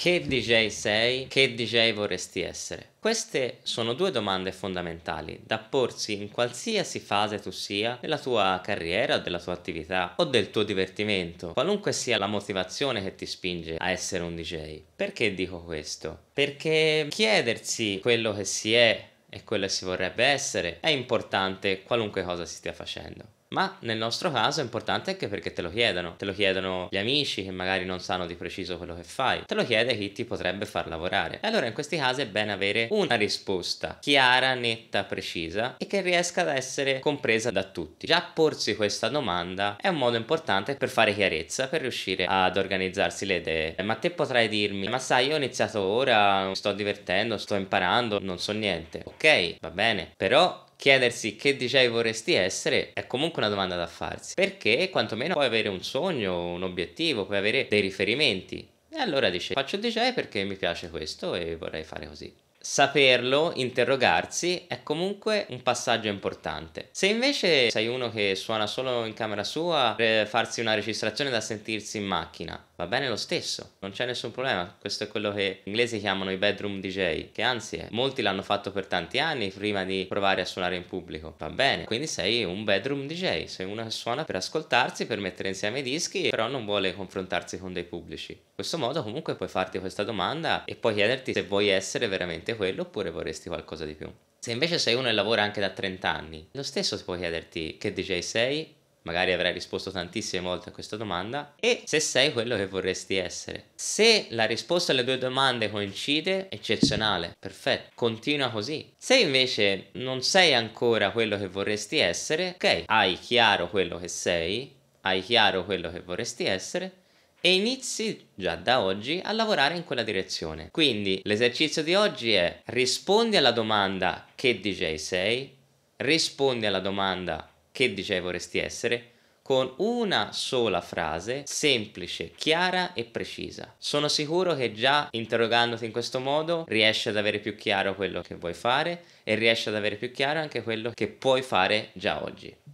Che DJ sei? Che DJ vorresti essere? Queste sono due domande fondamentali da porsi in qualsiasi fase tu sia della tua carriera della tua attività o del tuo divertimento, qualunque sia la motivazione che ti spinge a essere un DJ. Perché dico questo? Perché chiedersi quello che si è e quello che si vorrebbe essere è importante qualunque cosa si stia facendo ma nel nostro caso è importante anche perché te lo chiedono, te lo chiedono gli amici che magari non sanno di preciso quello che fai, te lo chiede chi ti potrebbe far lavorare. E allora in questi casi è bene avere una risposta chiara, netta, precisa e che riesca ad essere compresa da tutti. Già porsi questa domanda è un modo importante per fare chiarezza, per riuscire ad organizzarsi le idee. Eh, ma te potrai dirmi, ma sai, io ho iniziato ora, mi sto divertendo, sto imparando, non so niente. Ok, va bene, però chiedersi che DJ vorresti essere è comunque una domanda da farsi, perché quantomeno puoi avere un sogno, un obiettivo, puoi avere dei riferimenti. E allora dici faccio DJ perché mi piace questo e vorrei fare così saperlo, interrogarsi, è comunque un passaggio importante. Se invece sei uno che suona solo in camera sua per farsi una registrazione da sentirsi in macchina, va bene lo stesso, non c'è nessun problema. Questo è quello che gli inglesi chiamano i bedroom DJ, che anzi eh, molti l'hanno fatto per tanti anni prima di provare a suonare in pubblico. Va bene, quindi sei un bedroom DJ, sei uno che suona per ascoltarsi, per mettere insieme i dischi, però non vuole confrontarsi con dei pubblici. In questo modo comunque puoi farti questa domanda e puoi chiederti se vuoi essere veramente solamente quello oppure vorresti qualcosa di più? Se invece sei uno e lavora anche da 30 anni, lo stesso si può chiederti che DJ sei, magari avrai risposto tantissime volte a questa domanda, e se sei quello che vorresti essere. Se la risposta alle due domande coincide, eccezionale, perfetto, continua così. Se invece non sei ancora quello che vorresti essere, ok, hai chiaro quello che sei, hai chiaro quello che vorresti essere, e inizi già da oggi a lavorare in quella direzione. Quindi l'esercizio di oggi è rispondi alla domanda che DJ sei, rispondi alla domanda che DJ vorresti essere con una sola frase semplice, chiara e precisa. Sono sicuro che già interrogandoti in questo modo riesci ad avere più chiaro quello che vuoi fare e riesci ad avere più chiaro anche quello che puoi fare già oggi.